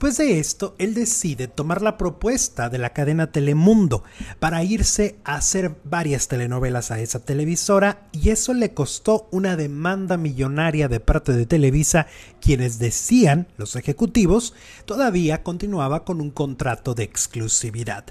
Después de esto, él decide tomar la propuesta de la cadena Telemundo para irse a hacer varias telenovelas a esa televisora y eso le costó una demanda millonaria de parte de Televisa, quienes decían, los ejecutivos, todavía continuaba con un contrato de exclusividad.